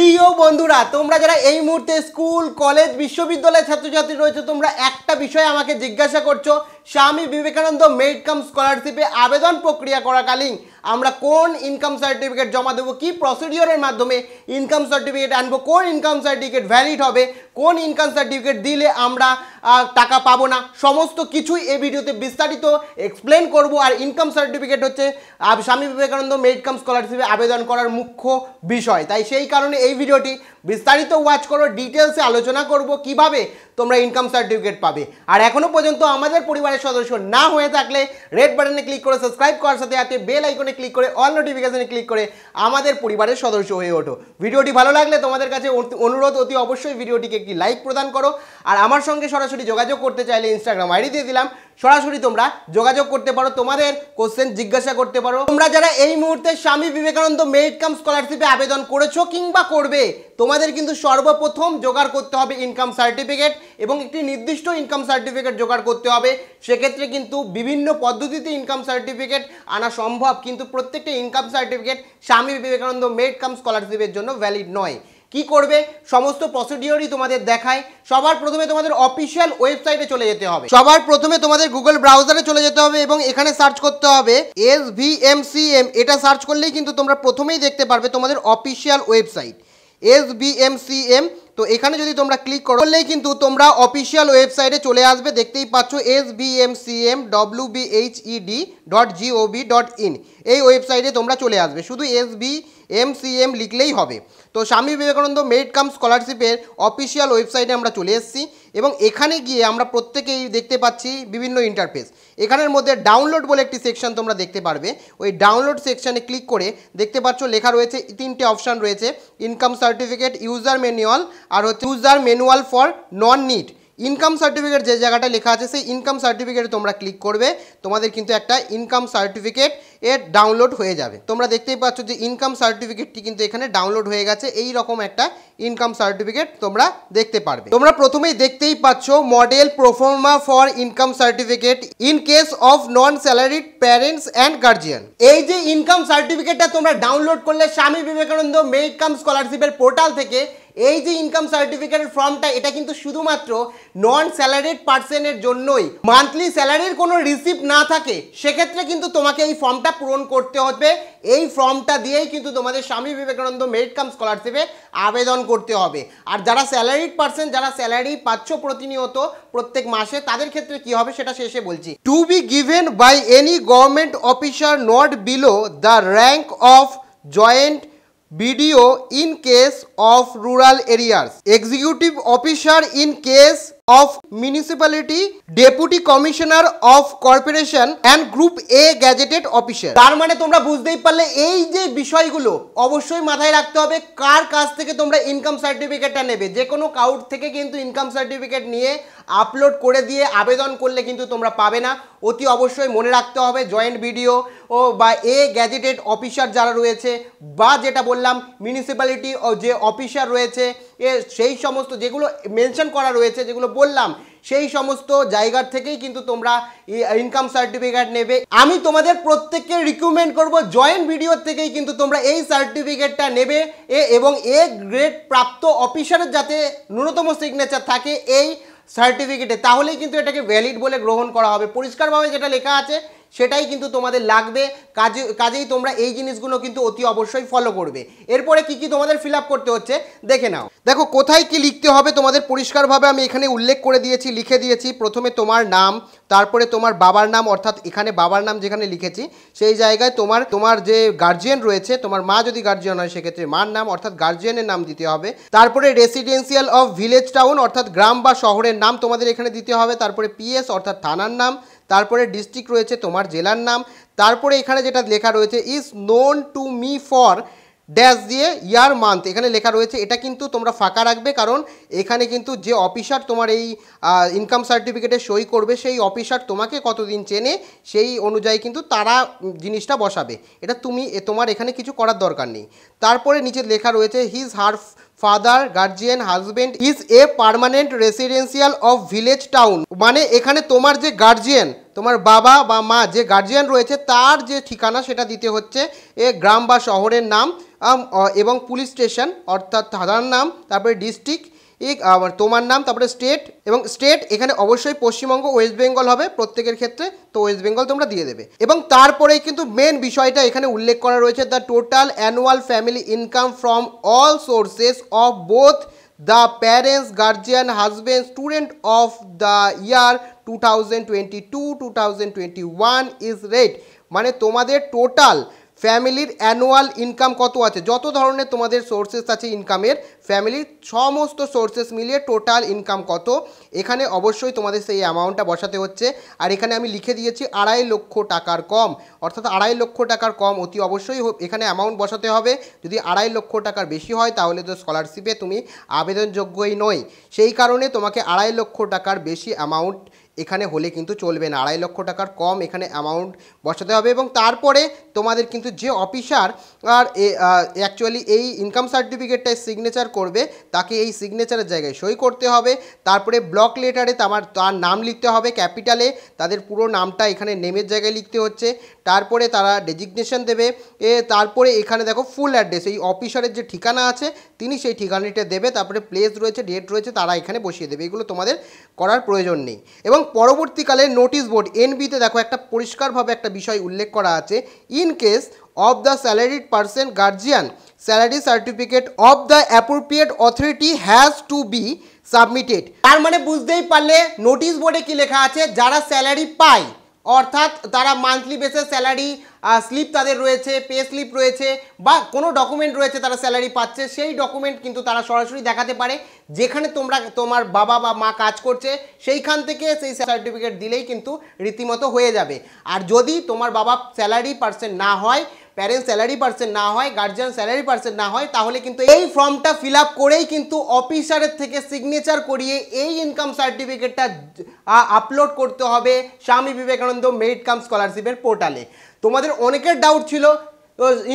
he বন্ধুরা তোমরা যারা এই মুহূর্তে স্কুল কলেজ বিশ্ববিদ্যালয়ের ছাত্রছাত্রী রয়েছে তোমরা একটা বিষয় আমাকে জিজ্ঞাসা করছো স্বামী বিবেকানন্দ মেড কাম স্কলারশিপে আবেদন প্রক্রিয়া করাকালীন আমরা কোন ইনকাম সার্টিফিকেট জমা দেবো কী প্রসিডিওরের মাধ্যমে ইনকাম সার্টিফিকেট আনবো কোন ইনকাম সার্টিফিকেট ভ্যালিড হবে কোন ইনকাম সার্টিফিকেট দিলে আমরা টাকা পাবো না সমস্ত কিছুই এই ভিডিওতে বিস্তারিত এক্সপ্লেন করব আর ইনকাম সার্টিফিকেট হচ্ছে স্বামী বিবেকানন্দ মেড কাম স্কলারশিপে আবেদন করার মুখ্য বিষয় তাই সেই কারণে এই ভিডিও security বিস্তারিত ওয়াচ করো ডিটেলসে আলোচনা করব কিভাবে তোমরা ইনকাম সার্টিফিকেট পাবে আর এখনও পর্যন্ত আমাদের পরিবারের সদস্য না হয়ে থাকলে রেড বাটনে ক্লিক করে সাবস্ক্রাইব করার সাথে সাথে বেল আইকনে ক্লিক করে অল নোটিফিকেশানে ক্লিক করে আমাদের পরিবারের সদস্য হয়ে ওঠো ভিডিওটি ভালো লাগলে তোমাদের কাছে অনুরোধ অতি অবশ্যই ভিডিওটিকে একটি লাইক প্রদান করো আর আমার সঙ্গে সরাসরি যোগাযোগ করতে চাইলে ইনস্টাগ্রাম আইডি দিয়ে দিলাম সরাসরি তোমরা যোগাযোগ করতে পারো তোমাদের কোশ্চেন জিজ্ঞাসা করতে পারো তোমরা যারা এই মুহূর্তে স্বামী বিবেকানন্দ মেরিট কাম স্কলারশিপে আবেদন করেছো কিংবা করবে তোমার তোমাদের কিন্তু সর্বপ্রথম জোগাড় করতে হবে ইনকাম সার্টিফিকেট এবং একটি নির্দিষ্ট ইনকাম সার্টিফিকেট জোগাড় করতে হবে সেক্ষেত্রে কিন্তু বিভিন্ন পদ্ধতিতে ইনকাম সার্টিফিকেট আনা সম্ভব কিন্তু প্রত্যেকটা ইনকাম সার্টিফিকেট স্বামী বিবেকানন্দ মেড কাম স্কলারশিপের জন্য ভ্যালিড নয় কি করবে সমস্ত প্রসিডিওরই তোমাদের দেখায় সবার প্রথমে তোমাদের অফিসিয়াল ওয়েবসাইটে চলে যেতে হবে সবার প্রথমে তোমাদের গুগল ব্রাউজারে চলে যেতে হবে এবং এখানে সার্চ করতে হবে S V M C M এটা সার্চ করলেই কিন্তু তোমরা প্রথমেই দেখতে পারবে তোমাদের official website S B M C M তো এখানে যদি তোমরা ক্লিক করো করলেই কিন্তু তোমরা অফিসিয়াল ওয়েবসাইটে চলে আসবে দেখতেই পাচ্ছ S B M M C W BMCM W BHED dot GOB dot in এই ওয়েবসাইটে তোমরা চলে আসবে শুধু S B M C M লিখলেই হবে তো স্বামী বিবেকানন্দ মেরিট কাম স্কলারশিপের অফিসিয়াল ওয়েবসাইটে আমরা চলে এসেছি এবং এখানে গিয়ে আমরা প্রত্যেকেই দেখতে পাচ্ছি বিভিন্ন ইন্টারফেস এখানের মধ্যে ডাউনলোড বলে একটি সেকশন তোমরা দেখতে পারবে ওই ডাউনলোড সেকশানে ক্লিক করে দেখতে পাচ্ছ লেখা রয়েছে তিনটে অপশান রয়েছে ইনকাম সার্টিফিকেট ইউজার ম্যানুয়াল আর হচ্ছে user manual for non NIT income certificate যে জায়গাটা লেখা আছে সেই ইনকাম সার্টিফিকেটে তোমরা ক্লিক করবে তোমাদের কিন্তু একটা ইনকাম সার্টিফিকেট এর ডাউনলোড হয়ে যাবে তোমরা দেখতেই পাচ্ছ যে ইনকাম সার্টিফিকেটটি কিন্তু এখানে ডাউনলোড হয়ে গেছে এই রকম একটা ইনকাম সার্টিফিকেট তোমরা দেখতে পারবে তোমরা প্রথমেই দেখতেই পাচ্ছ model proforma for income certificate in case of non salaried parents and guardian এই যে ইনকাম সার্টিফিকেটটা তোমরা ডাউনলোড করলে স্বামী বিবেকানন্দ মেড স্কলারশিপের পোর্টাল থেকে এই যে ইনকাম সার্টিফিকেটের ফর্মটা এটা কিন্তু শুধুমাত্র নন স্যালারিড পার্সনের জন্যই মান্থলি স্যালারির কোনো রিসিপ্ট না থাকে সেক্ষেত্রে কিন্তু তোমাকে এই ফর্মটা পূরণ করতে হবে এই ফর্মটা দিয়েই কিন্তু তোমাদের স্বামী বিবেকানন্দ মেরিট কাম স্কলারশিপে আবেদন করতে হবে আর যারা স্যালারিড পার্সন যারা স্যালারি পাচ্ছ প্রতিনিয়ত প্রত্যেক মাসে তাদের ক্ষেত্রে কি হবে সেটা শেষে বলছি to be given by any government officer not below the rank of joint BDO in case of rural areas executive officer in case of municipality deputy commissioner of corporation and group A gazetted officer তার মানে তোমরা বুঝতেই পারলে এই যে বিষয়গুলো অবশ্যই মাথায় রাখতে হবে কার কাছ থেকে তোমরা ইনকাম সার্টিফিকেটটা নেবে যে কোনো কাউট থেকে কিন্তু ইনকাম সার্টিফিকেট নিয়ে আপলোড করে দিয়ে আবেদন করলে কিন্তু তোমরা পাবে না অতি অবশ্যই মনে রাখতে হবে জয়েন্ট ভিডিও ও বা এ গ্যাজেটেড অফিসার যারা রয়েছে বা যেটা বললাম মিউনিসিপ্যালিটি ও যে অফিসার রয়েছে এ সেই সমস্ত যেগুলো মেনশন করা রয়েছে যেগুলো বললাম সেই সমস্ত জায়গার থেকেই কিন্তু তোমরা ইনকাম সার্টিফিকেট নেবে আমি তোমাদের প্রত্যেককে রিকমেন্ড করব জয়েন্ট ভিডিও থেকেই কিন্তু তোমরা এই সার্টিফিকেটটা নেবে এ এবং এ গ্রেড প্রাপ্ত অফিসারের যাতে ন্যূনতম সিগনেচার থাকে এই সার্টিফিকেটে তাহলেই কিন্তু এটাকে ভ্যালিড বলে গ্রহণ করা হবে পরিষ্কারভাবে যেটা লেখা আছে সেটাই কিন্তু তোমাদের লাগবে কাজে কাজেই তোমরা এই জিনিসগুলো কিন্তু অতি অবশ্যই ফলো করবে এরপরে কি কি তোমাদের ফিল করতে হচ্ছে দেখে নাও দেখো কোথায় কি লিখতে হবে তোমাদের পরিষ্কারভাবে আমি এখানে উল্লেখ করে দিয়েছি লিখে দিয়েছি প্রথমে তোমার নাম তারপরে তোমার বাবার নাম অর্থাৎ এখানে বাবার নাম যেখানে লিখেছি সেই জায়গায় তোমার তোমার যে গার্জিয়ান রয়েছে তোমার মা যদি গার্জিয়ান হয় সেক্ষেত্রে মার নাম অর্থাৎ গার্জিয়ানের নাম দিতে হবে তারপরে রেসিডেন্সিয়াল অফ ভিলেজ টাউন অর্থাৎ গ্রাম বা শহরের নাম তোমাদের এখানে দিতে হবে তারপরে পিএস অর্থাৎ থানার নাম তারপরে ডিস্ট্রিক্ট রয়েছে তোমার জেলার নাম তারপরে এখানে যেটা লেখা রয়েছে is known to me for dash দিয়ে ইয়ার মান্থ এখানে লেখা রয়েছে এটা কিন্তু তোমরা ফাঁকা রাখবে কারণ এখানে কিন্তু যে অফিসার তোমার এই ইনকাম সার্টিফিকেটে সই করবে সেই অফিসার তোমাকে কতদিন চেনে সেই অনুযায়ী কিন্তু তারা জিনিসটা বসাবে এটা তুমি তোমার এখানে কিছু করার দরকার নেই তারপরে নিচে লেখা রয়েছে his her father guardian husband is a permanent residential of village town মানে এখানে তোমার যে গার্জিয়ান তোমার বাবা বা মা যে গার্জিয়ান রয়েছে তার যে ঠিকানা সেটা দিতে হচ্ছে এ গ্রাম বা শহরের নাম এবং পুলিশ স্টেশন অর্থাৎ থানার নাম তারপরে ডিস্ট্রিক্ট তোমার নাম তারপরে স্টেট এবং স্টেট এখানে অবশ্যই পশ্চিমবঙ্গ ওয়েস্ট বেঙ্গল হবে প্রত্যেকের ক্ষেত্রে তো ওয়েস্ট বেঙ্গল তোমরা দিয়ে দেবে এবং তারপরেই কিন্তু মেন বিষয়টা এখানে উল্লেখ করা রয়েছে the total annual family income from all sources of both the parents guardian husband student of the year two thousand twenty to two thousand twenty one is rate মানে তোমাদের টোটাল ফ্যামিলির অ্যানুয়াল ইনকাম কত আছে যত ধরনের তোমাদের sources আছে ইনকামের ফ্যামিলির সমস্ত সোর্সেস মিলিয়ে টোটাল ইনকাম কত এখানে অবশ্যই তোমাদের সেই অ্যামাউন্টটা বসাতে হচ্ছে আর এখানে আমি লিখে দিয়েছি আড়াই লক্ষ টাকার কম অর্থাৎ আড়াই লক্ষ টাকার কম অতি অবশ্যই এখানে অ্যামাউন্ট বসাতে হবে যদি আড়াই লক্ষ টাকার বেশি হয় তাহলে তো স্কলারশিপে তুমি আবেদনযোগ্যই নয় সেই কারণে তোমাকে আড়াই লক্ষ টাকার বেশি অ্যামাউন্ট এখানে হলে কিন্তু চলবে না আড়াই লক্ষ টাকার কম এখানে অ্যামাউন্ট বসাতে হবে এবং তারপরে তোমাদের কিন্তু যে অফিসার আর অ্যাকচুয়ালি এই ইনকাম সার্টিফিকেটটায় সিগনেচার করবে তাকে এই সিগনেচারের জায়গায় সই করতে হবে তারপরে ব্লক লেটারে তোমার তার নাম লিখতে হবে ক্যাপিটালে তাদের পুরো নামটা এখানে নেমের জায়গায় লিখতে হচ্ছে তারপরে তারা ডেজিগনেশন দেবে এ তারপরে এখানে দেখো ফুল অ্যাড্রেস এই অফিসারের যে ঠিকানা আছে তিনি সেই ঠিকানাটা দেবে তারপরে প্লেস রয়েছে ডেট রয়েছে তারা এখানে বসিয়ে দেবে এগুলো তোমাদের করার প্রয়োজন নেই এবং পরবর্তীকালে নোটিশ বোর্ড এনবিতে দেখো একটা পরিষ্কারভাবে একটা বিষয় উল্লেখ করা আছে in case of the salaried person guardian salary certificate of the appropriate authority has to be submitted তার মানে বুঝতেই পারলে নোটিশ বোর্ডে কি লেখা আছে যারা স্যালারি পায় অর্থাৎ তারা মান্থলি বেসে স্যালারি স্লিপ তাদের রয়েছে পে স্লিপ রয়েছে বা কোনো ডকুমেন্ট রয়েছে তারা স্যালারি পাচ্ছে সেই ডকুমেন্ট কিন্তু তারা সরাসরি দেখাতে পারে যেখানে তোমরা তোমার বাবা বা মা কাজ করছে সেইখান থেকে সেই সার্টিফিকেট দিলেই কিন্তু রীতিমতো হয়ে যাবে আর যদি তোমার বাবা স্যালারি পার্সেন্ট না হয় প্যারেন্ট স্যালারি পার্সেন্ট না হয় গার্জিয়ান স্যালারি পার্সেন্ট না হয় তাহলে কিন্তু এই ফর্মটা ফিল আপ করেই কিন্তু অফিসারের থেকে সিগনেচার করিয়ে এই ইনকাম সার্টিফিকেটটা আপলোড করতে হবে স্বামী বিবেকানন্দ মেরিট কাম স্কলারশিপের পোর্টালে তোমাদের অনেকের ডাউট ছিল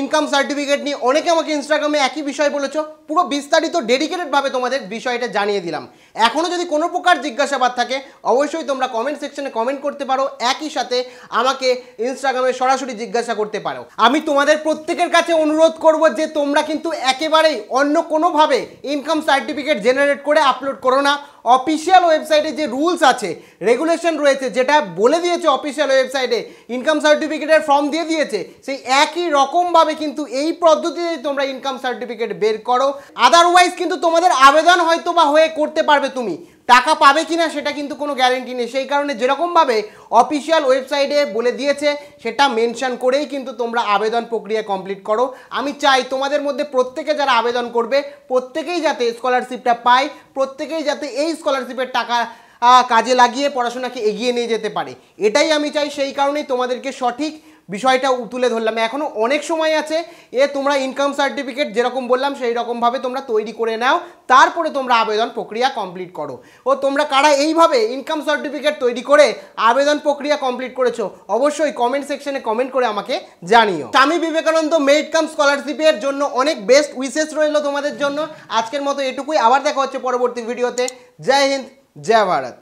ইনকাম সার্টিফিকেট নিয়ে অনেকে আমাকে ইনস্টাগ্রামে একই বিষয় বলেছো পুরো বিস্তারিত ডেডিকেটেডভাবে তোমাদের বিষয়টা জানিয়ে দিলাম এখনও যদি কোনো প্রকার জিজ্ঞাসাবাদ থাকে অবশ্যই তোমরা কমেন্ট সেকশনে কমেন্ট করতে পারো একই সাথে আমাকে ইনস্টাগ্রামে সরাসরি জিজ্ঞাসা করতে পারো আমি তোমাদের প্রত্যেকের কাছে অনুরোধ করব যে তোমরা কিন্তু একেবারেই অন্য কোনোভাবে ইনকাম সার্টিফিকেট জেনারেট করে আপলোড করো না অফিসিয়াল ওয়েবসাইটে যে রুলস আছে রেগুলেশন রয়েছে যেটা বলে দিয়েছে অফিসিয়াল ওয়েবসাইটে ইনকাম সার্টিফিকেটের ফর্ম দিয়ে দিয়েছে সেই একই রকমভাবে কিন্তু এই পদ্ধতিতে তোমরা ইনকাম সার্টিফিকেট বের করো আদারওয়াইজ কিন্তু তোমাদের আবেদন হয়তো বা হয়ে করতে পারবে তুমি টাকা পাবে কিনা সেটা কিন্তু কোনো গ্যারেন্টি নেই সেই কারণে যেরকমভাবে অফিসিয়াল ওয়েবসাইটে বলে দিয়েছে সেটা মেনশন করেই কিন্তু তোমরা আবেদন প্রক্রিয়া কমপ্লিট করো আমি চাই তোমাদের মধ্যে প্রত্যেকে যারা আবেদন করবে প্রত্যেকেই যাতে স্কলারশিপটা পায় প্রত্যেকেই যাতে এই স্কলারশিপের টাকা কাজে লাগিয়ে পড়াশোনাকে এগিয়ে নিয়ে যেতে পারে এটাই আমি চাই সেই কারণেই তোমাদেরকে সঠিক বিষয়টা তুলে ধরলাম এখনও অনেক সময় আছে এ তোমরা ইনকাম সার্টিফিকেট যেরকম বললাম সেই রকমভাবে তোমরা তৈরি করে নাও তারপরে তোমরা আবেদন প্রক্রিয়া কমপ্লিট করো ও তোমরা কারা এইভাবে ইনকাম সার্টিফিকেট তৈরি করে আবেদন প্রক্রিয়া কমপ্লিট করেছো অবশ্যই কমেন্ট সেকশনে কমেন্ট করে আমাকে জানিও স্বামী বিবেকানন্দ মেড কাম স্কলারশিপের জন্য অনেক বেস্ট উইসেস রইল তোমাদের জন্য আজকের মতো এটুকুই আবার দেখা হচ্ছে পরবর্তী ভিডিওতে জয় হিন্দ জয় ভারত